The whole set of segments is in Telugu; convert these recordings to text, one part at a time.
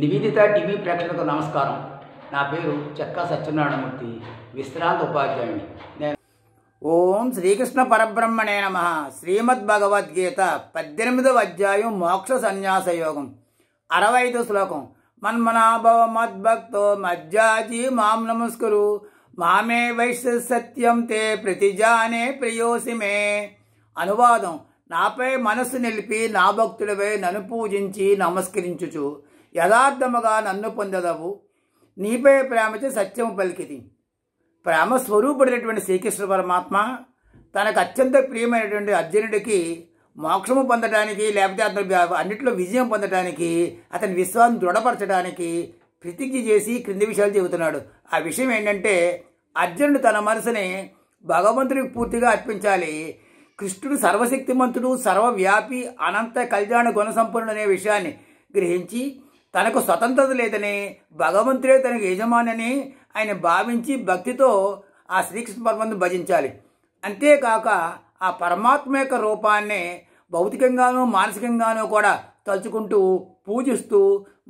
నివేదిత టీవీ ప్రేక్షకులకు నమస్కారం నా పేరు చెక్కా సత్యనారాయణమూర్తి విశ్రాంత ఉపాధ్యాయుని నేను ఓం శ్రీకృష్ణ పరబ్రహ్మణే నమ శ్రీమద్ భగవద్గీత పద్దెనిమిదవ అధ్యాయం మోక్ష సన్యాస యోగం అరవై ఐదు శ్లోకం మన్మనాభవ మద్భక్తో మజ్జాజీ మాం నమస్కరు మామే వైశ్య సత్యం తే ప్రతిజానే ప్రియోసి మే అనువాదం నాపై మనస్సు నిలిపి నా భక్తులవై నన్ను పూజించి నమస్కరించుచు యథార్థముగా నన్ను పొందదవు నీపై ప్రేమచే సత్యము పలికిది ప్రేమస్వరూపుడైనటువంటి శ్రీకృష్ణ పరమాత్మ తనకు అత్యంత ప్రియమైనటువంటి అర్జునుడికి మోక్షము పొందడానికి లేకపోతే అతను అన్నింటిలో విజయం పొందడానికి అతని విశ్వాసం దృఢపరచడానికి ప్రతిజ్ఞ చేసి క్రింది విషయాలు చెబుతున్నాడు ఆ విషయం ఏంటంటే అర్జునుడు తన మనసుని భగవంతుడికి పూర్తిగా అర్పించాలి కృష్ణుడు సర్వశక్తిమంతుడు సర్వవ్యాపి అనంత కళ్యాణ సంపన్నుడు అనే విషయాన్ని గ్రహించి తనకు స్వతంత్రత లేదని భగవంతుడే తనకు యజమానని ఆయన భావించి భక్తితో ఆ శ్రీకృష్ణ పరమాత్మ భజించాలి అంతేకాక ఆ పరమాత్మ యొక్క రూపాన్ని భౌతికంగానూ మానసికంగానూ కూడా తలుచుకుంటూ పూజిస్తూ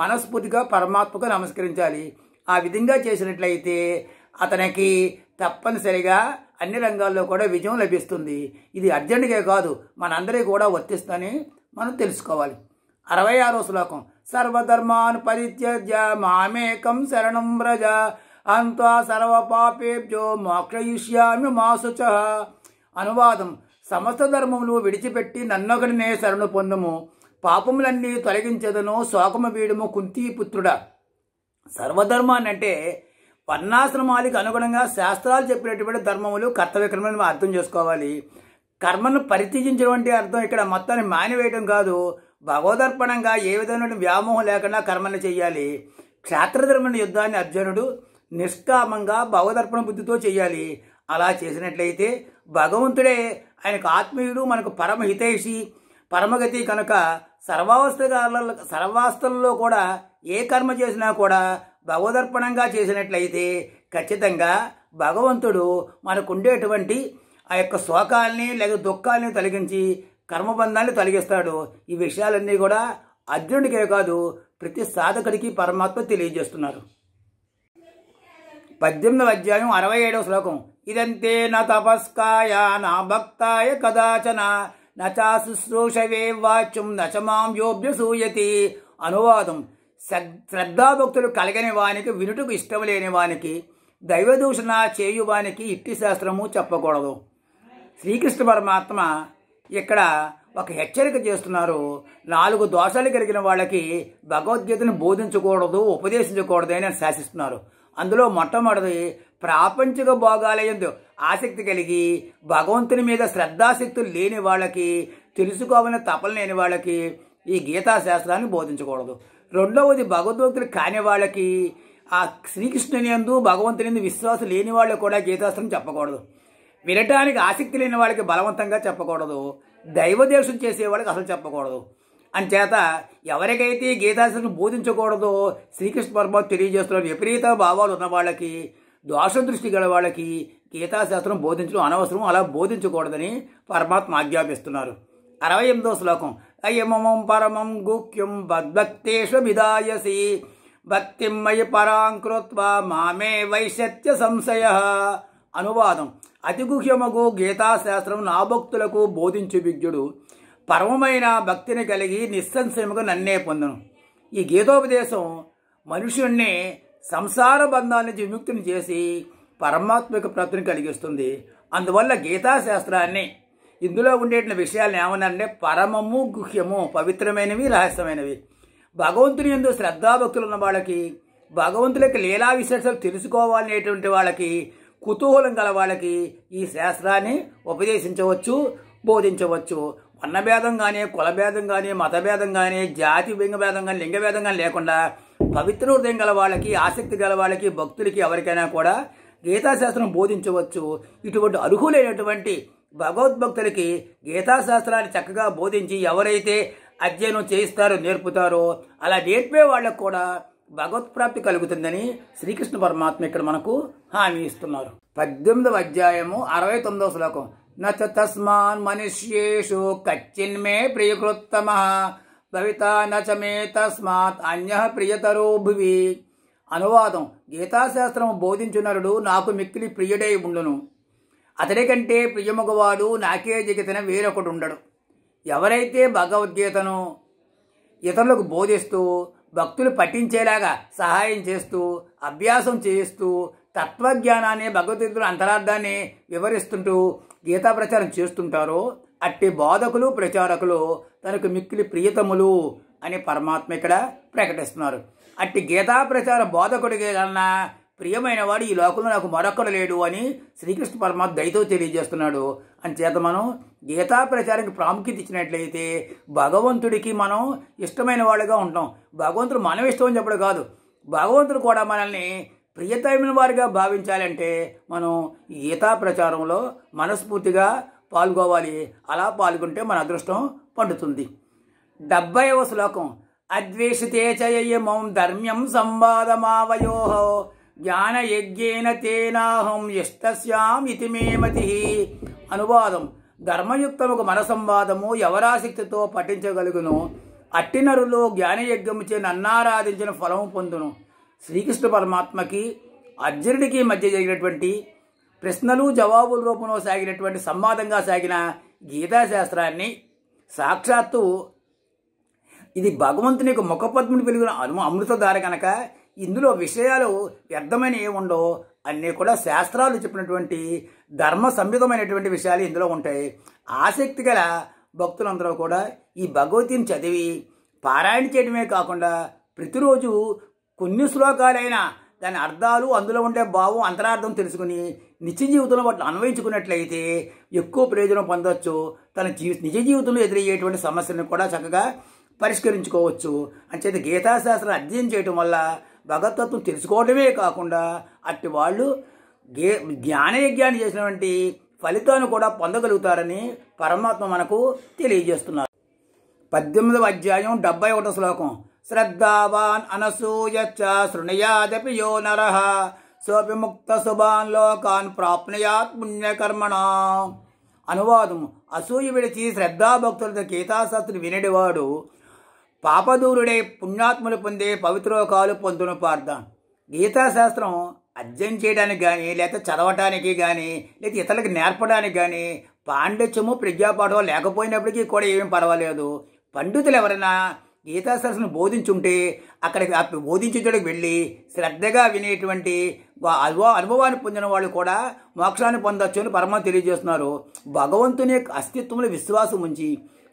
మనస్ఫూర్తిగా పరమాత్మకు నమస్కరించాలి ఆ విధంగా చేసినట్లయితే అతనికి తప్పనిసరిగా అన్ని రంగాల్లో కూడా విజయం లభిస్తుంది ఇది అర్జెంటుగా కాదు మనందరికీ కూడా వర్తిస్తుందని మనం తెలుసుకోవాలి అరవై ఆరో శ్లోకం సర్వధర్మాన్ పరిత్యజ్య మామేకం శరణం వ్రజ అంతా సర్వపాపేభ్యో మోక్షయిష్యామి మాసుచ అనువాదం సమస్త ధర్మములు విడిచిపెట్టి నన్నొకడినే శరణు పొందము పాపములన్నీ తొలగించదను శోకము వీడము కుంతీపుత్రుడా సర్వధర్మాన్ని అంటే వర్ణాశ్రమాలకు అనుగుణంగా శాస్త్రాలు చెప్పినటువంటి ధర్మములు కర్తవ్య క్రమం అర్థం చేసుకోవాలి కర్మను పరిత్యజించడం అర్థం ఇక్కడ మొత్తాన్ని మానివేయడం కాదు భగవదర్పణంగా ఏ విధమైన వ్యామోహం లేకుండా కర్మలు చేయాలి క్షేత్రధర్మైన యుద్ధాన్ని అర్జునుడు నిష్కామంగా భగవదర్పణ బుద్ధితో చేయాలి అలా చేసినట్లయితే భగవంతుడే ఆయనకు ఆత్మీయుడు మనకు పరమహితైషి పరమగతి కనుక సర్వావస్థలలో సర్వాస్థలలో కూడా ఏ కర్మ చేసినా కూడా భగవదర్పణంగా చేసినట్లయితే ఖచ్చితంగా భగవంతుడు మనకుండేటువంటి ఆ యొక్క శోకాల్ని లేక దుఃఖాలని తొలగించి కర్మబంధాన్ని తొలగిస్తాడు ఈ విషయాలన్నీ కూడా అర్జునుడికే కాదు ప్రతి సాధకుడికి పరమాత్మ తెలియజేస్తున్నారు పద్దెనిమిదవ అధ్యాయం అరవై ఏడవ శ్లోకం ఇదంతే నా తపస్కాయ నా భక్తాయ కదాచన నచా శుశ్రూషవే వాచ్యం నచమాం యోభ్య సూయతి అనువాదం శ్రద్ధాభక్తులు కలగని వానికి వినుటకు ఇష్టం లేని వానికి దైవదూషణ చేయువానికి ఇట్టి శాస్త్రము చెప్పకూడదు శ్రీకృష్ణ పరమాత్మ ఇక్కడ ఒక హెచ్చరిక చేస్తున్నారు నాలుగు దోషాలు కలిగిన వాళ్ళకి భగవద్గీతను బోధించకూడదు ఉపదేశించకూడదు అని శాసిస్తున్నారు అందులో మొట్టమొదటిది ప్రాపంచిక భోగాలయందు ఆసక్తి కలిగి భగవంతుని మీద శ్రద్ధాశక్తులు లేని వాళ్ళకి తెలుసుకోవాలని తపన లేని వాళ్ళకి ఈ గీతా శాస్త్రాన్ని బోధించకూడదు రెండవది భగవద్భక్తులు కాని వాళ్ళకి ఆ శ్రీకృష్ణుని ఎందు భగవంతుని విశ్వాసం లేని వాళ్ళు కూడా గీతాస్త్రం చెప్పకూడదు వినటానికి ఆసక్తి లేని వాళ్ళకి బలవంతంగా చెప్పకూడదు దైవదేశం చేసే వాళ్ళకి అసలు చెప్పకూడదు అంచేత ఎవరికైతే గీతాశను బోధించకూడదో శ్రీకృష్ణ పరమాత్మ తెలియజేస్తున్న విపరీత భావాలు ఉన్న వాళ్ళకి దోష దృష్టి గల వాళ్ళకి గీతాశాస్త్రం బోధించడం అనవసరం అలా బోధించకూడదని పరమాత్మ ఆజ్ఞాపిస్తున్నారు అరవై ఎనిమిదో శ్లోకం అయమమం పరమం గుఖ్యం భక్తేషమిదాయసి భక్తిం మయి పరాంకృత్వ మామే వైశత్య సంశయ అనువాదం అతి గుహ్యమగు గీతాశాస్త్రం నా భక్తులకు బోధించు విజ్ఞుడు పరమమైన భక్తిని కలిగి నిస్సంశయముగా నన్నే పొందను ఈ గీతోపదేశం మనుషుణ్ణి సంసార బంధాన్ని విముక్తిని చేసి పరమాత్మిక ప్రాప్తిని కలిగిస్తుంది అందువల్ల గీతాశాస్త్రాన్ని ఇందులో ఉండేటువంటి విషయాలను ఏమన్నారంటే పరమము గుహ్యము పవిత్రమైనవి రహస్యమైనవి భగవంతుని ఎందు శ్రద్ధాభక్తులు ఉన్న వాళ్ళకి భగవంతులకి లీలా విశేషాలు తెలుసుకోవాలనేటువంటి వాళ్ళకి కుతూహలం గల వాళ్ళకి ఈ శాస్త్రాన్ని ఉపదేశించవచ్చు బోధించవచ్చు వర్ణభేదం కానీ కులభేదం కానీ మతభేదం కానీ జాతి భేదం కానీ లింగభేదం కానీ లేకుండా పవిత్ర హృదయం గల వాళ్ళకి ఆసక్తి గల వాళ్ళకి భక్తులకి ఎవరికైనా కూడా గీతాశాస్త్రం బోధించవచ్చు ఇటువంటి అర్హులైనటువంటి భగవద్భక్తులకి గీతాశాస్త్రాన్ని చక్కగా బోధించి ఎవరైతే అధ్యయనం చేయిస్తారో నేర్పుతారో అలా నేర్పే వాళ్ళకు కూడా భగవత్ప్రాప్తి కలుగుతుందని శ్రీకృష్ణ పరమాత్మ ఇక్కడ మనకు హామీ ఇస్తున్నారు పద్దెనిమిదవ అధ్యాయము అరవై తొమ్మిదవ శ్లోకం నస్మాన్ తస్మాన్ మనుష్యేషు కచ్చిన్మే ప్రియకృత్తమ భవిత నచమే తస్మాత్ అన్య ప్రియతరో భువి అనువాదం గీతాశాస్త్రం బోధించునరుడు నాకు మిక్కిలి ప్రియుడై ఉండును అతడి కంటే ప్రియమగవాడు నాకే జగతిన వేరొకడు ఉండడు ఎవరైతే భగవద్గీతను ఇతరులకు బోధిస్తూ భక్తులు పఠించేలాగా సహాయం చేస్తూ అభ్యాసం చేయిస్తూ తత్వజ్ఞానాన్ని భగవద్గీతల అంతరార్థాన్ని వివరిస్తుంటూ గీతా ప్రచారం చేస్తుంటారో అట్టి బోధకులు ప్రచారకులు తనకు మిక్కిలి ప్రియతములు అని పరమాత్మ ఇక్కడ ప్రకటిస్తున్నారు అట్టి గీతా ప్రచార బోధకుడికి కన్నా ప్రియమైన వాడు ఈ లోకంలో నాకు మరొక్కడ లేడు అని శ్రీకృష్ణ పరమాత్మ దయతో తెలియజేస్తున్నాడు అంచేత మనం గీతా ప్రచారానికి ప్రాముఖ్యత ఇచ్చినట్లయితే భగవంతుడికి మనం ఇష్టమైన వాడుగా ఉంటాం భగవంతుడు మనం ఇష్టం అని చెప్పడు కాదు భగవంతుడు కూడా మనల్ని ప్రియతమైన వారిగా భావించాలంటే మనం గీతా ప్రచారంలో మనస్ఫూర్తిగా పాల్గొవాలి అలా పాల్గొంటే మన అదృష్టం పండుతుంది డెబ్బైవ శ్లోకం అద్వేషితే చయమం మౌం ధర్మ్యం సంవాదమావయోహో జ్ఞానయజ్ఞేన తేనాహం మే మతి అనువాదం ధర్మయుక్తముకు మన సంవాదము యవరాశక్తితో పఠించగలుగును అట్టినరులో జ్ఞానయజ్ఞముచే నన్నారాధించిన ఫలము పొందును శ్రీకృష్ణ పరమాత్మకి అర్జునుడికి మధ్య జరిగినటువంటి ప్రశ్నలు జవాబుల రూపంలో సాగినటువంటి సంవాదంగా సాగిన గీతాశాస్త్రాన్ని సాక్షాత్తు ఇది భగవంతుని యొక్క ముఖపద్ముని అను అమృతధార కనుక ఇందులో విషయాలు వ్యర్థమైనవి ఉండవు అన్నీ కూడా శాస్త్రాలు చెప్పినటువంటి ధర్మ సంయుతమైనటువంటి విషయాలు ఇందులో ఉంటాయి ఆసక్తి గల భక్తులందరూ కూడా ఈ భగవతిని చదివి పారాయణ చేయడమే కాకుండా ప్రతిరోజు కొన్ని శ్లోకాలైన దాని అర్థాలు అందులో ఉండే భావం అంతరార్థం తెలుసుకుని నిత్య జీవితంలో వాటిని అన్వయించుకున్నట్లయితే ఎక్కువ ప్రయోజనం పొందవచ్చు తన జీవి నిజ జీవితంలో ఎదురయ్యేటువంటి సమస్యలను కూడా చక్కగా పరిష్కరించుకోవచ్చు అంచేత గీతాశాస్త్రం అధ్యయనం చేయటం వల్ల భగవతత్వం తెలుసుకోవడమే కాకుండా అట్టి వాళ్ళు గే జ్ఞానయజ్ఞాన్ని చేసినటువంటి ఫలితాన్ని కూడా పొందగలుగుతారని పరమాత్మ మనకు తెలియజేస్తున్నారు పద్దెనిమిదవ అధ్యాయం డెబ్బై ఒకటో శ్లోకం శ్రద్ధావాన్ అనసూయచ్చ శృణయాదపి యో నర సోపిముక్త శుభాన్ లోకాన్ ప్రాప్నయాత్ పుణ్యకర్మణ అనువాదం అసూయ విడిచి శ్రద్ధాభక్తులతో గీతాశాస్త్రి వినడివాడు పాపదూరుడే పుణ్యాత్ములు పొందే పవిత్రోకాలు పొందును పార్థం గీతాశాస్త్రం అధ్యయనం చేయడానికి కానీ లేకపోతే చదవటానికి కానీ లేకపోతే ఇతరులకు నేర్పడానికి కానీ పాండిత్యము ప్రజ్ఞాపాఠం లేకపోయినప్పటికీ కూడా ఏమీ పర్వాలేదు పండితులు ఎవరైనా గీతాశాస్త్రం బోధించుంటే అక్కడికి బోధించేటోడికి వెళ్ళి శ్రద్ధగా వినేటువంటి అనుభవ అనుభవాన్ని పొందిన వాళ్ళు కూడా మోక్షాన్ని పొందొచ్చు అని పరమ తెలియజేస్తున్నారు భగవంతుని అస్తిత్వంలో విశ్వాసం ఉంచి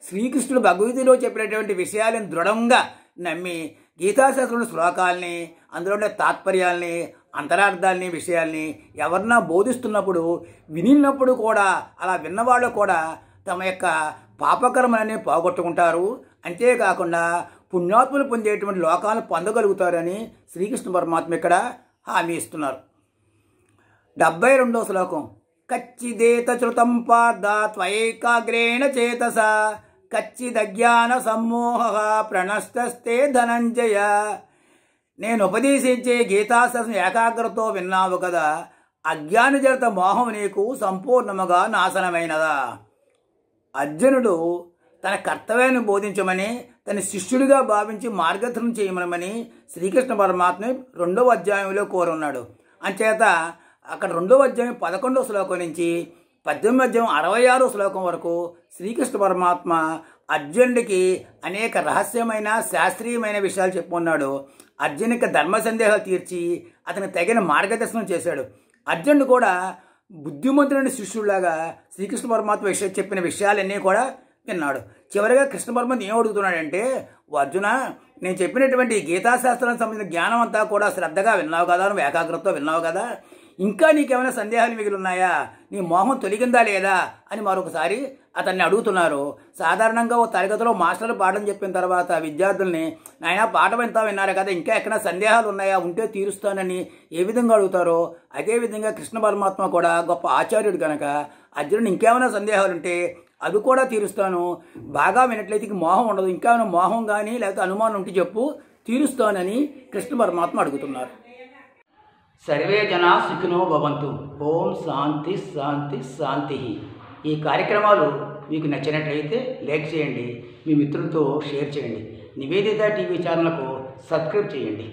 శ్రీకృష్ణుడు భగవతిలో చెప్పినటువంటి విషయాలను దృఢంగా నమ్మి గీతాశాస్త్రంలో శ్లోకాలని అందులో ఉండే తాత్పర్యాల్ని అంతరార్థాలని విషయాల్ని ఎవరన్నా బోధిస్తున్నప్పుడు వినినప్పుడు కూడా అలా విన్నవాళ్ళు కూడా తమ యొక్క పాపకర్మలన్నీ పోగొట్టుకుంటారు అంతేకాకుండా పుణ్యాత్ములు పొందేటువంటి లోకాలను పొందగలుగుతారని శ్రీకృష్ణ పరమాత్మ ఇక్కడ హామీ ఇస్తున్నారు డెబ్బై రెండో శ్లోకం కచ్చిదేత శ్రుతం పార్థ త్వైకాగ్రేణ చేతస కచ్చిదజ్ఞాన సమ్మోహ ప్రణష్టస్తే ధనంజయ నేను ఉపదేశించే గీతాశాస్త్రం ఏకాగ్రతో విన్నావు కదా జరిత మోహం నీకు సంపూర్ణముగా నాశనమైనదా అర్జునుడు తన కర్తవ్యాన్ని బోధించమని తన శిష్యుడిగా భావించి మార్గదర్శనం చేయమని శ్రీకృష్ణ పరమాత్మని రెండవ అధ్యాయంలో కోరున్నాడు అంచేత అక్కడ రెండవ అధ్యాయం పదకొండవ శ్లోకం నుంచి పద్దెనిమిది అధ్యాయం అరవై ఆరు శ్లోకం వరకు శ్రీకృష్ణ పరమాత్మ అర్జునుడికి అనేక రహస్యమైన శాస్త్రీయమైన విషయాలు చెప్పుకున్నాడు అర్జునుకి ధర్మ సందేహాలు తీర్చి అతను తగిన మార్గదర్శనం చేశాడు అర్జునుడు కూడా బుద్ధిమంతుడైన శిష్యుడిలాగా శ్రీకృష్ణ పరమాత్మ విషయం చెప్పిన విషయాలన్నీ కూడా విన్నాడు చివరిగా కృష్ణ పరమాత్మ ఏం అడుగుతున్నాడంటే అర్జున నేను చెప్పినటువంటి గీతాశాస్త్రానికి సంబంధించిన జ్ఞానం అంతా కూడా శ్రద్ధగా విన్నావు కదా నువ్వు ఏకాగ్రతతో విన్నావు కదా ఇంకా నీకేమైనా సందేహాలు మిగిలి ఉన్నాయా నీ మోహం తొలగిందా లేదా అని మరొకసారి అతన్ని అడుగుతున్నారు సాధారణంగా ఓ తరగతిలో మాస్టర్లు పాఠం చెప్పిన తర్వాత విద్యార్థుల్ని నాయన పాఠం ఎంత విన్నారు కదా ఇంకా ఎక్కడ సందేహాలు ఉన్నాయా ఉంటే తీరుస్తానని ఏ విధంగా అడుగుతారో అదేవిధంగా కృష్ణ పరమాత్మ కూడా గొప్ప ఆచార్యుడు కనుక అర్జునుడు ఇంకేమైనా సందేహాలు ఉంటే అవి కూడా తీరుస్తాను బాగా వినట్లయితే మోహం ఉండదు ఇంకా మోహం కానీ లేకపోతే అనుమానం ఉంటే చెప్పు తీరుస్తానని కృష్ణ పరమాత్మ అడుగుతున్నారు సర్వే జనా సుఖినో భవంతు ఓం శాంతి శాంతి శాంతి ఈ కార్యక్రమాలు మీకు నచ్చినట్లయితే లైక్ చేయండి మీ మిత్రులతో షేర్ చేయండి నివేదిత టీవీ ఛానల్కు సబ్స్క్రైబ్ చేయండి